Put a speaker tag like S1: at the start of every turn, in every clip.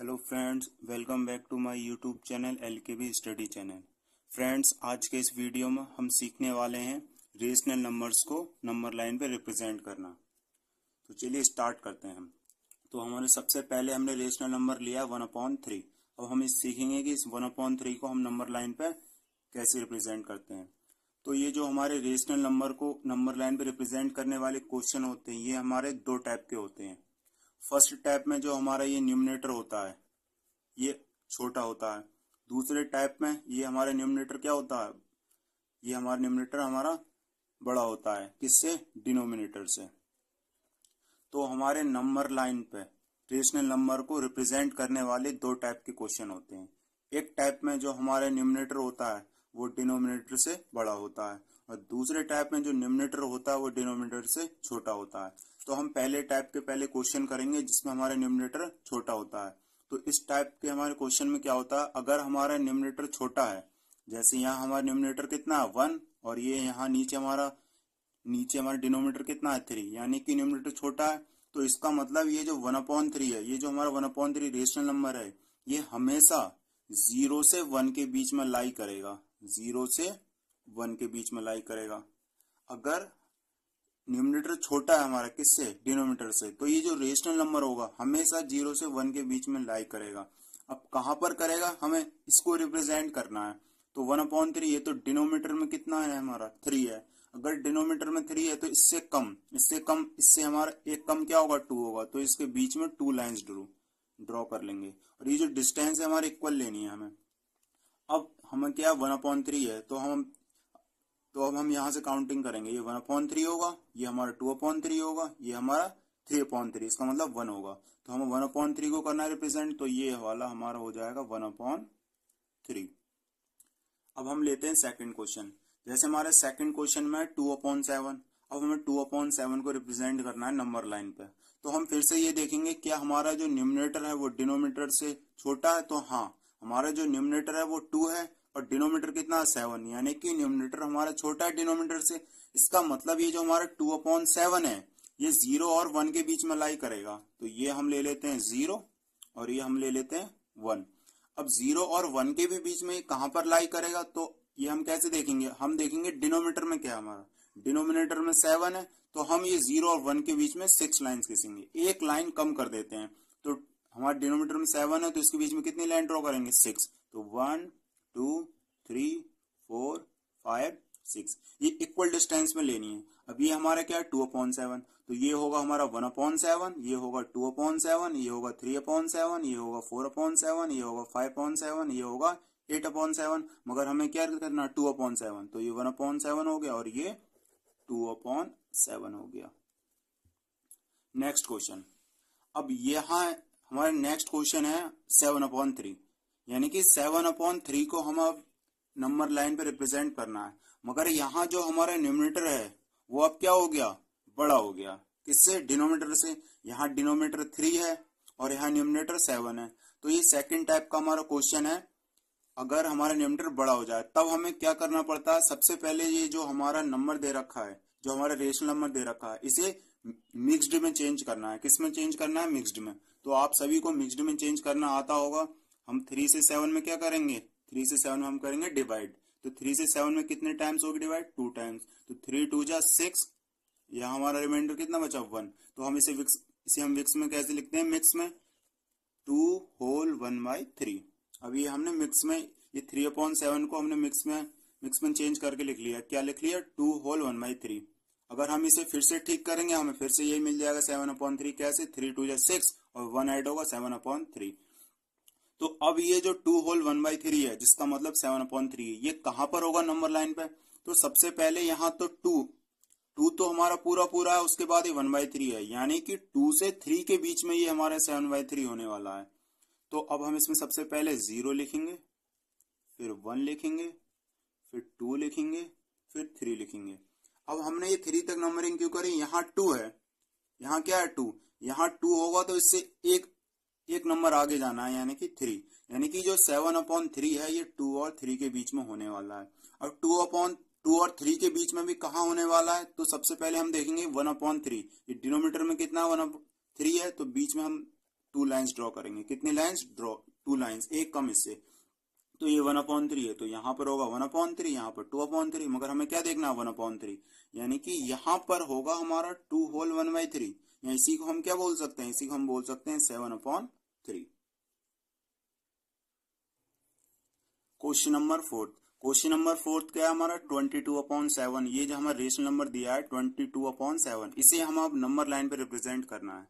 S1: hello friends welcome back to my YouTube channel L K B study channel friends आज के इस video में हम सीखने वाले हैं रेशनल नंबर्स को नंबर लाइन पे रिप्रेजेंट करना तो चलिए स्टार्ट करते हैं हम तो हमारे सबसे पहले हमने रेशनल नंबर लिया वन अपॉन थ्री अब हम इस सीखेंगे कि इस वन अपॉन थ्री को हम नंबर लाइन पर कैसे रिप्रेजेंट करते हैं तो ये जो हमारे रेशनल नंबर को नंबर लाइन पर रिप्रेजेंट करने वाले क्वेश्चन होते हैं ये हमारे दो टाइप के होते हैं फर्स्ट टाइप में जो हमारा ये न्यूमिनेटर होता है ये छोटा होता है दूसरे टाइप में ये हमारे न्यूमिनेटर क्या होता है ये हमारा न्यूमिनेटर हमारा बड़ा होता है किससे डिनोमिनेटर से तो हमारे नंबर लाइन पे रेशनल नंबर को रिप्रेजेंट करने वाले दो टाइप के क्वेश्चन होते हैं एक टाइप में जो हमारे न्यूमिनेटर होता है वो डिनोमिनेटर से बड़ा होता है और दूसरे टाइप में जो न्यूमिनेटर होता है वो डिनोमिनेटर से छोटा होता है तो हम पहले टाइप के पहले क्वेश्चन करेंगे जिसमें हमारा न्यूमिनेटर छोटा होता है तो इस टाइप के हमारे क्वेश्चन में क्या होता है अगर हमारा न्यूमिनेटर छोटा है जैसे यहाँ हमारा न्यूमिनेटर कितना है वन और ये यहाँ नीचे हमारा नीचे हमारा डिनोमिनेटर कितना है थ्री यानी कि न्यूमिनेटर छोटा है तो इसका मतलब ये जो वन अपॉन थ्री है ये जो हमारा one upon three rational number है ये हमेशा जीरो से वन के बीच में लाई करेगा जीरो से वन के बीच में लाई करेगा अगर न्यूमिनेटर छोटा है हमारा किससे डिनोमीटर से तो ये जो रेशनल नंबर होगा हमेशा जीरो से वन के बीच में लाइक करेगा अब कहां पर करेगा हमें इसको रिप्रेजेंट करना है तो वन अपॉन थ्री ये तो डिनोमीटर में कितना है हमारा थ्री है अगर डिनोमीटर में थ्री है तो इससे कम इससे कम इससे हमारा एक कम क्या होगा टू होगा तो इसके बीच में टू लाइन ड्रू ड्रॉ कर लेंगे और ये जो डिस्टेंस है हमारे इक्वल लेनी है हमें अब हमें क्या वन अपॉन थ्री है तो हम तो अब हम यहां से काउंटिंग करेंगे ये वन अपॉन थ्री होगा ये हमारा टू अपॉन थ्री होगा ये हमारा थ्री अपॉन थ्री इसका मतलब वन होगा तो हमें वन अपॉन थ्री को करना है रिप्रेजेंट तो ये वाला हमारा हो जाएगा वन अपॉन थ्री अब हम लेते हैं सेकंड क्वेश्चन जैसे हमारे सेकंड क्वेश्चन में टू अपॉन सेवन अब हमें टू अपॉन सेवन को रिप्रेजेंट करना है नंबर लाइन पे तो हम फिर से ये देखेंगे क्या हमारा जो न्यूमिनेटर है वो डिनोमीटर से छोटा है तो हाँ हमारा जो न्यूमिनेटर है वो टू है और डिनोमीटर कितना सेवन यानी कि न्यूमिनेटर हमारा छोटा है डिनोमीटर से इसका मतलब ये जो हमारा टू अपॉन सेवन है ये जीरो और वन के बीच में लाई करेगा तो ये हम ले लेते हैं जीरो और ये हम ले लेते हैं वन अब जीरो और वन के भी बीच में कहां पर लाई करेगा तो ये हम कैसे देखेंगे हम देखेंगे डिनोमीटर में क्या है हमारा डिनोमिनेटर में सेवन है तो हम ये जीरो और वन के बीच में सिक्स लाइन खींचेंगे एक लाइन कम कर देते हैं तो हमारे डिनोमीटर में सेवन है तो इसके बीच में कितनी लाइन ड्रॉ करेंगे सिक्स तो one two three four five six ये इक्वल डिस्टेंस में लेनी है अब ये हमारा क्या है टू अपॉन सेवन तो ये होगा हमारा वन अपॉन सेवन ये होगा टू अपॉन सेवन ये होगा थ्री अपॉन सेवन ये होगा फोर अपॉन सेवन ये होगा फाइव अपॉन सेवन ये होगा एट अपॉन सेवन मगर हमें क्या करना टू अपॉन सेवन तो ये वन अपॉन सेवन हो गया और ये टू अपॉन सेवन हो गया नेक्स्ट क्वेश्चन अब यहां हमारे नेक्स्ट क्वेश्चन है सेवन अपॉन थ्री यानी कि सेवन अपॉन थ्री को हम अब नंबर लाइन पे रिप्रेजेंट करना है मगर यहाँ जो हमारा न्यूमिनेटर है वो अब क्या हो गया बड़ा हो गया किससे डिनोमीटर से यहाँ डिनोमीटर थ्री है और यहाँ न्यूमिनेटर सेवन है तो ये सेकेंड टाइप का हमारा क्वेश्चन है अगर हमारा न्यूमिनेटर बड़ा हो जाए तब हमें क्या करना पड़ता है सबसे पहले ये जो हमारा नंबर दे रखा है जो हमारा रेशनल नंबर दे रखा है इसे मिक्सड में चेंज करना है किस में चेंज करना है मिक्सड में तो आप सभी को मिक्सड में चेंज करना आता होगा हम थ्री से सेवन में क्या करेंगे थ्री से सेवन में हम करेंगे डिवाइड तो थ्री से सेवन में कितने टाइम्स होगी डिवाइड टू टाइम्स तो थ्री टू जा सिक्स यहाँ हमारा रिमाइंडर कितना बचा वन तो हम इसे विक्स इसे हम विक्स में कैसे लिखते हैं मिक्स में two whole one by three अब ये हमने मिक्स में ये थ्री अपॉन सेवन को हमने मिक्स में मिक्स में चेंज करके लिख लिया क्या लिख लिया two whole one by three अगर हम इसे फिर से ठीक करेंगे हमें फिर से यही मिल जाएगा सेवन अपॉन थ्री कैसे थ्री टू या सिक्स और वन एड होगा सेवन अपॉन थ्री तो अब ये जो two whole one by three है जिसका मतलब सेवन अपॉन थ्री है ये कहां पर होगा नंबर लाइन पे तो सबसे पहले यहां तो टू टू तो हमारा पूरा पूरा है उसके बाद ये वन बाई थ्री है यानी कि टू से थ्री के बीच में ये हमारा सेवन बाई थ्री होने वाला है तो अब हम इसमें सबसे पहले जीरो लिखेंगे फिर वन लिखेंगे फिर टू लिखेंगे फिर थ्री लिखेंगे अब हमने ये थ्री तक नंबरिंग क्यों करी यहां टू है यहां क्या है टू यहां टू होगा तो इससे एक एक नंबर आगे जाना है यानी कि थ्री यानी कि जो सेवन अपॉन थ्री है ये टू और थ्री के बीच में होने वाला है और टू अपॉन टू और थ्री के बीच में भी कहा होने वाला है तो सबसे पहले हम देखेंगे वन अपॉन थ्री ये डिनोमीटर में कितना वन थ्री है तो बीच में हम टू लाइन्स ड्रॉ करेंगे कितनी लाइन्स ड्रॉ टू लाइन्स एक कम इससे तो ये वन अपॉन थ्री है तो यहाँ पर होगा वन अपॉन थ्री यहाँ पर टू अपॉन थ्री मगर हमें क्या देखना है वन अपॉन थ्री यानी कि यहाँ पर होगा हमारा two whole one by three या इसी को हम क्या बोल सकते हैं इसी को हम बोल सकते हैं seven upon three question number fourth question number fourth क्या है हमारा ट्वेंटी टू अपॉन सेवन ये जो हमारा रेशनल नंबर दिया है ट्वेंटी टू अपॉन सेवन इसे हम अब नंबर लाइन पे रिप्रेजेंट करना है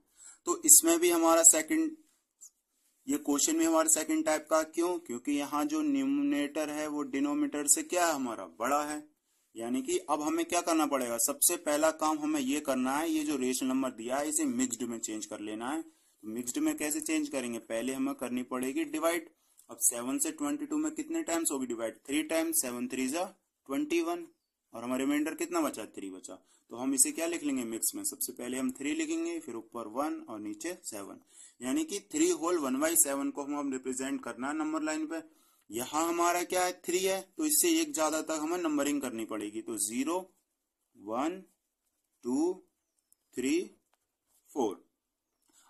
S1: तो इसमें भी हमारा सेकंड ये क्वेश्चन भी हमारा सेकंड टाइप का क्यों क्योंकि यहाँ जो न्यूमिनेटर है वो डिनोमिनेटर से क्या है हमारा बड़ा है यानी कि अब हमें क्या करना पड़ेगा सबसे पहला काम हमें ये करना है ये जो रेशन नंबर दिया है इसे मिक्सड में चेंज कर लेना है तो मिक्सड में कैसे चेंज करेंगे पहले हमें करनी पड़ेगी डिवाइड अब सेवन से ट्वेंटी टू में कितने टाइम्स होगी divide three times seven three जा ट्वेंटी वन और हमारा रिमाइंडर कितना बचा थ्री बचा तो हम इसे क्या लिख लेंगे मिक्स में सबसे पहले हम थ्री लिखेंगे फिर ऊपर वन और नीचे सेवन यानी कि three whole one by seven को हम रिप्रेजेंट करना है नंबर लाइन पे यहां हमारा क्या है थ्री है तो इससे एक ज्यादा तक हमें नंबरिंग करनी पड़ेगी तो zero one two three four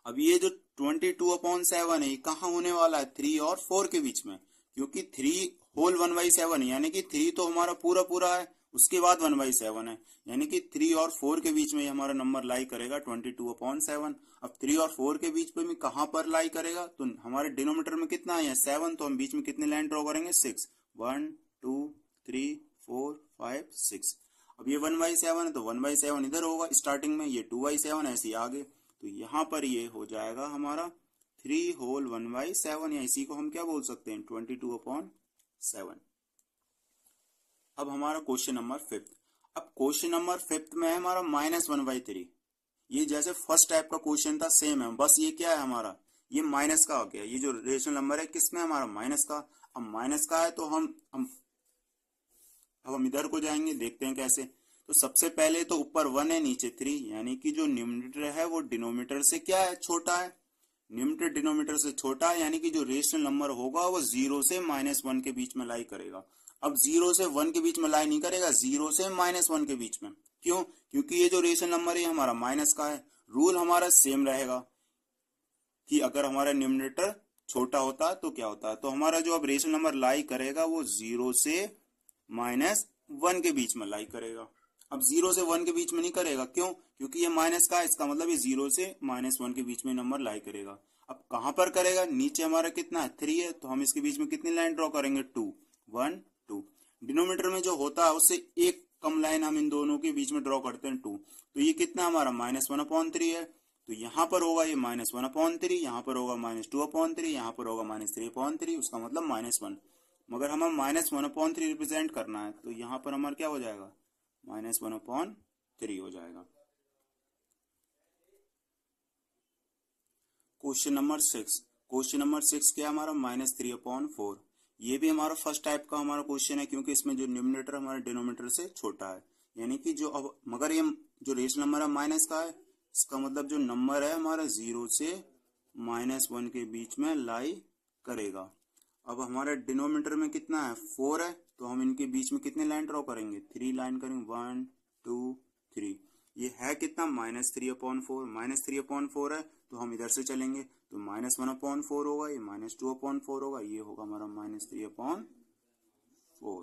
S1: अब ये जो ट्वेंटी टू अपॉन सेवन है कहा होने वाला है थ्री और फोर के बीच में क्योंकि three whole one by seven यानी कि थ्री तो हमारा पूरा पूरा है उसके बाद वन बाई सेवन है यानी कि थ्री और फोर के बीच में हमारा नंबर लाई करेगा ट्वेंटी टू अपॉन सेवन अब थ्री और फोर के बीच में कहां पर लाई करेगा तो हमारे डिनोमीटर में कितना है सेवन तो हम बीच में कितने लाइन ड्रॉ करेंगे six one two three four five six अब ये वन बाई सेवन है तो वन बाई सेवन इधर होगा स्टार्टिंग में ये टू बाई सेवन ऐसे आगे तो यहां पर ये हो जाएगा हमारा three whole one by seven या इसी को हम क्या बोल सकते हैं ट्वेंटी टू अपॉन सेवन अब हमारा क्वेश्चन नंबर फिफ्थ अब क्वेश्चन नंबर फिफ्थ में है हमारा माइनस वन बाई थ्री ये जैसे फर्स्ट टाइप का क्वेश्चन था सेम है बस ये क्या है हमारा ये माइनस का हो गया ये जो रेशनल नंबर है किसमें हमारा माइनस का अब माइनस का है तो हम हम अब हम इधर को जाएंगे देखते हैं कैसे तो सबसे पहले तो ऊपर वन है नीचे थ्री यानी कि जो न्यूमिनेटर है वो डिनोमीटर से क्या है छोटा है न्यूमिनेटर डिनोमीटर से छोटा है यानी कि जो रेशनल नंबर होगा वो जीरो से माइनस वन के बीच में लाई करेगा अब जीरो से वन के बीच में लाई नहीं करेगा जीरो से माइनस वन के बीच में क्यों क्योंकि ये जो रेशन नंबर है हमारा माइनस का है रूल हमारा सेम रहेगा कि अगर हमारा न्यूमिनेटर छोटा होता तो क्या होता तो हमारा जो अब रेशन नंबर लाई करेगा वो जीरो से माइनस वन के बीच में लाई करेगा अब जीरो से वन के बीच में नहीं करेगा क्यों क्योंकि ये माइनस का है इसका मतलब ये जीरो से माइनस वन के बीच में नंबर लाई करेगा अब कहां पर करेगा नीचे हमारा कितना है थ्री है तो हम इसके बीच में कितनी लाइन ड्रॉ करेंगे टू वन डिनोमीटर में जो होता है उससे एक कम लाइन हम इन दोनों के बीच में ड्रॉ करते हैं टू तो ये कितना हमारा माइनस वन अपॉन थ्री है तो यहाँ पर होगा ये माइनस वन अपॉन थ्री यहाँ पर होगा माइनस टू अपॉन थ्री यहाँ पर होगा माइनस थ्री अपॉन थ्री उसका मतलब माइनस वन मगर हमें minus one upon three represent करना है तो यहाँ पर हमारा क्या हो जाएगा माइनस वन अपॉन थ्री हो जाएगा question number six question number six क्या हमारा माइनस थ्री अपॉन फोर ये भी हमारा फर्स्ट टाइप का हमारा क्वेश्चन है क्योंकि इसमें जो न्यूमिनेटर हमारे डिनोमिनेटर से छोटा है यानी कि जो अब मगर ये जो रेशन नंबर है माइनस का है इसका मतलब जो नंबर है हमारा जीरो से माइनस वन के बीच में लाई करेगा अब हमारे डिनोमीटर में कितना है फोर है तो हम इनके बीच में कितने लाइन ड्रॉ करेंगे थ्री लाइन करेंगे वन टू थ्री ये है कितना minus three upon four minus three upon four है तो हम इधर से चलेंगे तो माइनस वन अपॉन फोर होगा ये माइनस टू अपॉन फोर होगा ये होगा हमारा minus three upon four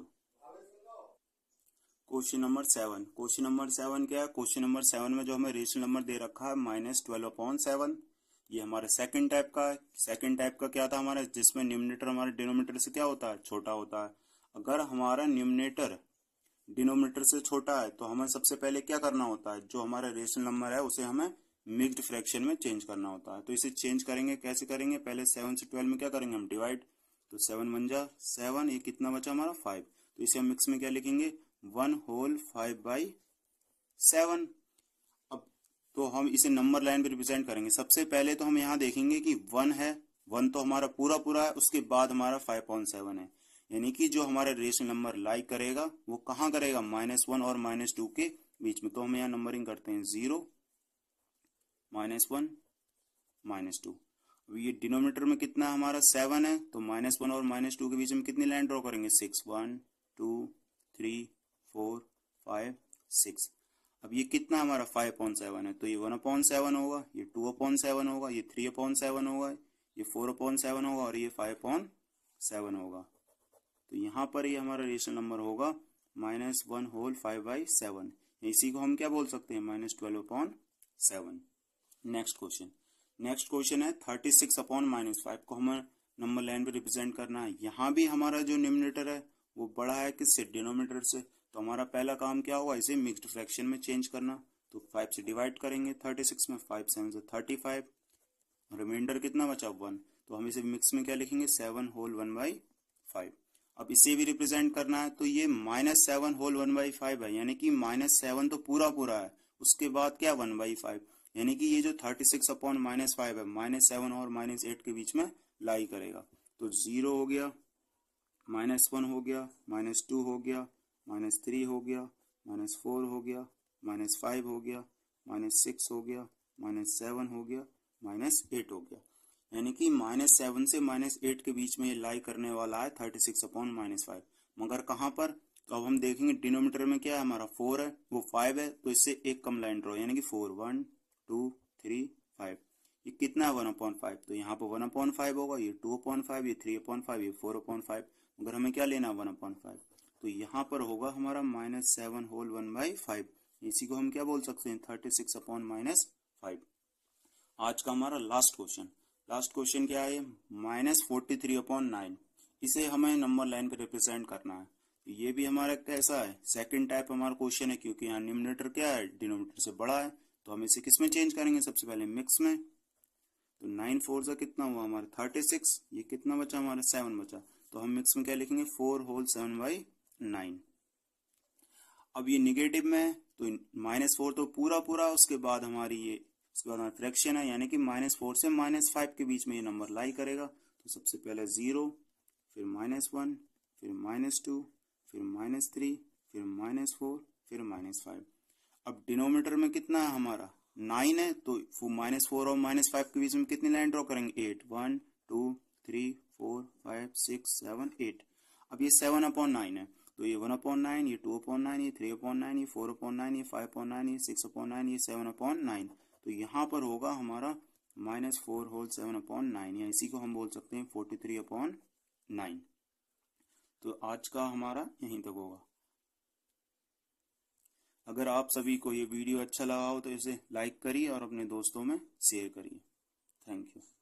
S1: question number seven question number seven क्या है क्वेश्चन नंबर सेवन में जो हमें रेशनल नंबर दे रखा है माइनस ट्वेल्व अपॉन सेवन ये हमारा सेकंड टाइप का है सेकंड टाइप का क्या था हमारा जिसमें न्यूमिनेटर हमारे डिनोमिनेटर से क्या होता है छोटा होता है अगर हमारा न्यूमिनेटर डिनोमिनेटर से छोटा है तो हमें सबसे पहले क्या करना होता है जो हमारा रेशनल नंबर है उसे हमें मिक्सड फ्रैक्शन में चेंज करना होता है तो इसे चेंज करेंगे कैसे करेंगे पहले सेवन से ट्वेल्व में क्या करेंगे हम डिवाइड तो सेवन बन जा सेवन ये कितना बचा हमारा फाइव तो इसे हम मिक्स में क्या लिखेंगे one whole five by seven अब तो हम इसे नंबर लाइन पर रिप्रेजेंट करेंगे सबसे पहले तो हम यहां देखेंगे कि वन है वन तो हमारा पूरा पूरा है उसके बाद हमारा फाइव पॉइंट सेवन है यानी कि जो हमारा रेशन नंबर लाइक करेगा वो कहाँ करेगा माइनस वन और माइनस टू के बीच में तो हम यहाँ नंबरिंग करते हैं zero minus one minus two अब ये डिनोमीटर में कितना हमारा सेवन है तो माइनस वन और माइनस टू के बीच में कितनी लाइन ड्रॉ करेंगे six one two three four five six अब ये कितना हमारा फाइव पॉइंट सेवन है तो ये वन अपॉइंट सेवन होगा ये टू पॉइंट सेवन होगा ये थ्री अपॉइंट सेवन होगा ये फोर अपॉइंट सेवन होगा और ये फाइव पॉइंट सेवन होगा तो यहाँ पर ये हमारा रेशनल नंबर होगा minus one whole five by seven इसी को हम क्या बोल सकते हैं minus twelve upon seven next question next question है thirty six upon minus five को हमें नंबर लाइन पे रिप्रेजेंट करना है यहाँ भी हमारा जो निमिनेटर है वो बड़ा है किससे डिनोमीटर से तो हमारा पहला काम क्या होगा इसे मिक्सड फ्रैक्शन में चेंज करना तो फाइव से डिवाइड करेंगे थर्टी सिक्स में फाइव सेवन से थर्टी फाइव रिमाइंडर कितना बचा वन तो हम इसे मिक्स में क्या लिखेंगे seven whole one by five अब इसे भी रिप्रेजेंट करना है तो ये minus seven whole one by five है यानी कि माइनस सेवन तो पूरा पूरा है उसके बाद क्या वन बाई फाइव यानी कि ये जो thirty six upon minus five है माइनस सेवन और माइनस एट के बीच में लाई करेगा तो जीरो हो गया माइनस वन हो गया माइनस टू हो गया माइनस थ्री हो गया माइनस फोर हो गया माइनस फाइव हो गया माइनस सिक्स हो गया माइनस सेवन हो गया माइनस एट हो गया यानी कि माइनस सेवन से माइनस एट के बीच में ये लाई करने वाला है thirty six upon minus five मगर कहाँ पर तो अब हम देखेंगे डिनोमीटर में क्या है हमारा फोर है वो फाइव है तो इससे एक कम लाइन ड्रॉ यानी कि four one two three five ये कितना है वन अपॉइंट फाइव तो यहाँ पर वन अपॉइंट फाइव होगा ये टू अपॉइंट फाइव ये थ्री अपॉइंट फाइव ये फोर अपॉइंट फाइव अगर हमें क्या लेना है वन अपॉइंट फाइव तो यहाँ पर होगा हमारा minus seven whole one by five इसी को हम क्या बोल सकते हैं thirty six upon minus five आज का हमारा लास्ट क्वेश्चन लास्ट क्वेश्चन क्या है minus forty three upon nine इसे हमें नंबर लाइन पर रिप्रेजेंट करना है तो ये भी हमारा कैसा है सेकंड टाइप हमारा क्वेश्चन है क्योंकि यहाँ न्यूमिनेटर क्या है डिनोमिनेटर से बड़ा है तो हम इसे किस में चेंज करेंगे सबसे पहले मिक्स में तो नाइन फोर सा कितना हुआ हमारा थर्टी सिक्स ये कितना बचा हमारा सेवन बचा तो हम मिक्स में क्या लिखेंगे four whole seven by nine अब ये निगेटिव में है तो माइनस फोर तो पूरा पूरा उसके बाद हमारी ये उसके बाद हमारा फ्रैक्शन है यानी कि माइनस फोर से माइनस फाइव के बीच में ये नंबर लाई करेगा तो सबसे पहले जीरो फिर माइनस वन फिर माइनस टू फिर माइनस थ्री फिर माइनस फोर फिर माइनस फाइव अब डिनोमीटर में कितना है हमारा नाइन है तो माइनस फोर और माइनस फाइव के बीच में कितनी लाइन ड्रॉ करेंगे eight one two three four five six seven eight अब ये सेवन अपॉन नाइन है तो ये वन अपॉन नाइन ये टू अपॉन नाइन ये थ्री अपॉन नाइन ये फोर अपॉन नाइन ये फाइव अपॉन नाइन ये सिक्स अपॉन नाइन ये सेवन अपॉन नाइन तो यहाँ पर होगा हमारा minus four whole seven upon nine या इसी को हम बोल सकते हैं फोर्टी थ्री अपॉन नाइन तो आज का हमारा यहीं तक होगा अगर आप सभी को ये वीडियो अच्छा लगा हो तो इसे लाइक करिए और अपने दोस्तों में शेयर करिए थैंक यू